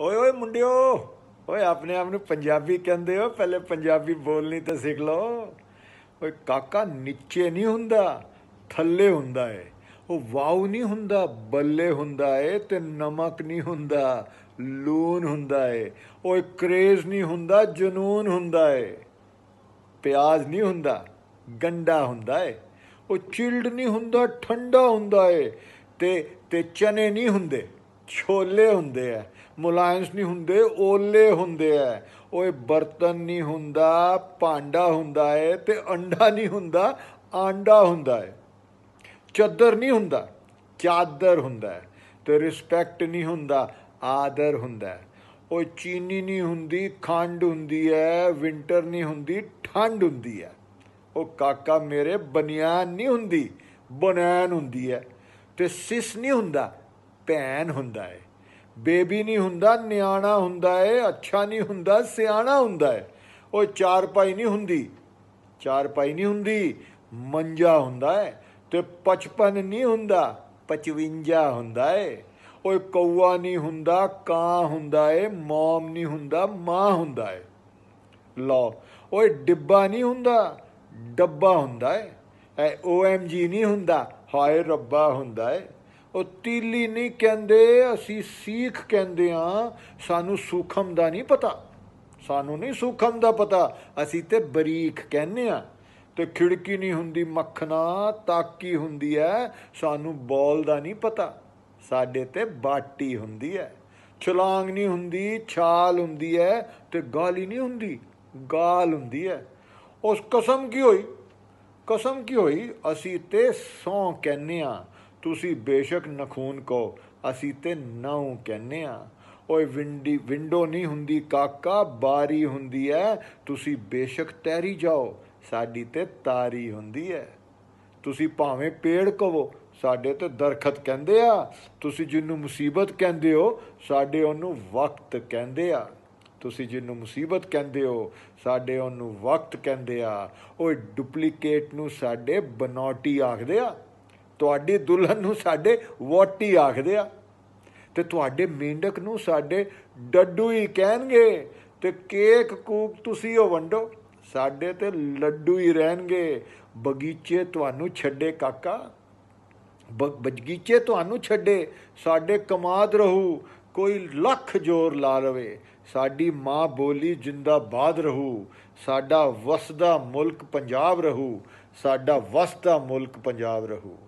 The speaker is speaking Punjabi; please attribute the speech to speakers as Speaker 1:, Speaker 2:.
Speaker 1: ਓਏ ਓਏ ਮੁੰਡਿਓ ਓਏ ਆਪਣੇ ਆਪ ਨੂੰ ਪੰਜਾਬੀ ਕਹਿੰਦੇ ਹੋ ਪਹਿਲੇ ਪੰਜਾਬੀ ਬੋਲਣੀ ਤਾਂ ਸਿੱਖ ਲਓ ਓਏ ਕਾਕਾ ਨੀਚੇ ਨਹੀਂ ਹੁੰਦਾ ਥੱਲੇ ਹੁੰਦਾ ਏ ਉਹ ਵਾਉ ਨਹੀਂ ਹੁੰਦਾ ਬੱਲੇ ਹੁੰਦਾ ਏ ਤੇ ਨਮਕ ਨਹੀਂ ਹੁੰਦਾ ਲੂਨ ਹੁੰਦਾ ਏ ਓਏ ਕ੍ਰੇਜ਼ ਨਹੀਂ ਹੁੰਦਾ ਜਨੂਨ ਹੁੰਦਾ ਏ ਪਿਆਜ਼ ਨਹੀਂ ਹੁੰਦਾ ਗੰਡਾ ਹੁੰਦਾ ਏ ਉਹ ਚਿਲਡ ਨਹੀਂ ਹੁੰਦਾ ਠੰਡਾ ਹੁੰਦਾ ਏ ਤੇ ਤੇ ਚਨੇ ਨਹੀਂ ਹੁੰਦੇ ਛੋਲੇ ਹੁੰਦੇ ਆ ਮੁਲਾਇਮਸ ਨਹੀਂ ਹੁੰਦੇ ਓਲੇ ਹੁੰਦੇ ਆ ਓਏ ਬਰਤਨ ਨਹੀਂ ਹੁੰਦਾ ਭਾਂਡਾ ਹੁੰਦਾ ਏ ਤੇ ਅੰਡਾ ਨਹੀਂ ਹੁੰਦਾ ਆਂਡਾ ਹੁੰਦਾ ਏ ਚਾਦਰ ਨਹੀਂ ਹੁੰਦਾ ਚਾਦਰ ਹੁੰਦਾ ਹੈ ਤੇ ਰਿਸਪੈਕਟ ਨਹੀਂ ਹੁੰਦਾ ਆਦਰ ਹੁੰਦਾ ਹੈ ਉਹ ਚੀਨੀ ਨਹੀਂ ਹੁੰਦੀ ਖੰਡ ਹੁੰਦੀ ਐ ਵਿంటర్ ਨਹੀਂ ਹੁੰਦੀ ਠੰਡ ਹੁੰਦੀ ਐ ਉਹ ਕਾਕਾ ਮੇਰੇ ਬਨਿਆਨ ਨਹੀਂ ਹੁੰਦੀ ਬਨੈਨ ਹੁੰਦੀ ਐ ਤੇ ਸਿਸ ਨਹੀਂ ਹੁੰਦਾ ਭੈਣ ਹੁੰਦਾ ਹੈ ਬੇਬੀ ਨਹੀਂ ਹੁੰਦਾ ਨਿਆਣਾ ਹੁੰਦਾ ਹੈ ਅੱਛਾ ਨਹੀਂ ਹੁੰਦਾ ਸਿਆਣਾ ਹੁੰਦਾ ਹੈ ਉਹ ਚਾਰ ਪਾਈ ਨਹੀਂ ਹੁੰਦੀ ਚਾਰ ਪਾਈ ਨਹੀਂ ਹੁੰਦੀ ਮੰਜਾ ਹੁੰਦਾ ਹੈ ਤੇ ਪਚਪਨ ਨਹੀਂ ਹੁੰਦਾ 55 ਹੁੰਦਾ ਹੈ ਉਹ ਕਊਆ ਨਹੀਂ ਹੁੰਦਾ ਕਾਂ ਹੁੰਦਾ ਹੈ ਮੌਮ ਨਹੀਂ ਹੁੰਦਾ ਮਾਂ ਹੁੰਦਾ ਹੈ ਲਓ ਓਏ ਡਿੱਬਾ ਨਹੀਂ ਹੁੰਦਾ ਡੱਬਾ ਹੁੰਦਾ ਏ ਐ ਓਐਮਜੀ ਨਹੀਂ ਹੁੰਦਾ ਹਾਏ ਰੱਬਾ ਹੁੰਦਾ ਹੈ ਉਹ ਤੀਲੀ ਨਹੀਂ ਕਹਿੰਦੇ ਅਸੀਂ ਸਿੱਖ ਕਹਿੰਦੇ ਆ ਸਾਨੂੰ ਸੂਖਮ ਦਾ ਨਹੀਂ ਪਤਾ ਸਾਨੂੰ ਨਹੀਂ ਸੂਖਮ ਦਾ ਪਤਾ ਅਸੀਂ ਤੇ ਬਰੀਕ ਕਹਿੰਨੇ ਆ ਤੇ ਖਿੜਕੀ ਨਹੀਂ ਹੁੰਦੀ ਮੱਖਣਾ ਤਾਕੀ ਹੁੰਦੀ ਐ ਸਾਨੂੰ ਬੋਲ ਦਾ ਨਹੀਂ ਪਤਾ ਸਾਡੇ ਤੇ ਬਾਟੀ ਹੁੰਦੀ ਐ ਛਲਾਂਗ ਨਹੀਂ ਹੁੰਦੀ ਛਾਲ ਹੁੰਦੀ ਐ ਤੇ ਗਾਲੀ ਨਹੀਂ ਹੁੰਦੀ ਗਾਲ ਹੁੰਦੀ ਐ ਉਸ ਕਸਮ ਕੀ ਹੋਈ ਕਸਮ ਕੀ ਹੋਈ ਅਸੀਂ ਤੇ ਸੌ ਕਹਿੰਨੇ ਆ ਤੁਸੀਂ ਬੇਸ਼ੱਕ ਨਖੂਨ ਕਹੋ ਅਸੀਂ ਤੇ ਨਾਉ ਕਹਿੰਨੇ ਆ ਓਏ ਵਿੰਡੀ ਵਿੰਡੋ ਨਹੀਂ ਹੁੰਦੀ ਕਾਕਾ ਬਾਰੀ ਹੁੰਦੀ ਐ ਤੁਸੀਂ ਬੇਸ਼ੱਕ ਤੈਰੀ ਜਾਓ ਸਾਡੀ ਤੇ ਤਾਰੀ ਹੁੰਦੀ ਐ ਤੁਸੀਂ ਭਾਵੇਂ ਪੇੜ ਕਹੋ ਸਾਡੇ ਤੇ ਦਰਖਤ ਕਹਿੰਦੇ ਆ ਤੁਸੀਂ ਜਿੰਨੂੰ ਮੁਸੀਬਤ ਕਹਿੰਦੇ ਹੋ ਸਾਡੇ ਉਹਨੂੰ ਵਕਤ ਕਹਿੰਦੇ ਆ ਤੁਸੀਂ ਜਿੰਨੂੰ ਮੁਸੀਬਤ ਕਹਿੰਦੇ ਹੋ ਸਾਡੇ ਉਹਨੂੰ ਵਕਤ ਕਹਿੰਦੇ ਆ ਓਏ ਡੁਪਲੀਕੇਟ ਨੂੰ ਸਾਡੇ ਬਨੌਟੀ ਆਖਦੇ ਆ ਤੁਹਾਡੀ ਦੁਲਹਨ ਨੂੰ ਸਾਡੇ ਵਾਟੀ ਆਖਦੇ ਆ ਤੇ ਤੁਹਾਡੇ ਮੀਂਡਕ ਨੂੰ ਸਾਡੇ ਡੱਡੂ ਹੀ ਕਹਿਣਗੇ ਤੇ ਕੇਕ ਕੂਕ ਤੁਸੀਂ ਉਹ ਵੰਡੋ ਸਾਡੇ ਤੇ ਲੱਡੂ ਹੀ ਰਹਿਣਗੇ ਬਗੀਚੇ ਤੁਹਾਨੂੰ ਛੱਡੇ ਕਾਕਾ ਬਗੀਚੇ ਤੁਹਾਨੂੰ ਛੱਡੇ ਸਾਡੇ ਕਮਾਦ ਰਹੂ ਕੋਈ ਲੱਖ ਜ਼ੋਰ ਲਾ ਲਵੇ ਸਾਡੀ ਮਾਂ ਬੋਲੀ ਜਿੰਦਾਬਾਦ ਰਹੂ ਸਾਡਾ ਵਸਦਾ ਮੁਲਕ ਪੰਜਾਬ ਰਹੂ ਸਾਡਾ ਵਸਦਾ ਮੁਲਕ ਪੰਜਾਬ ਰਹੂ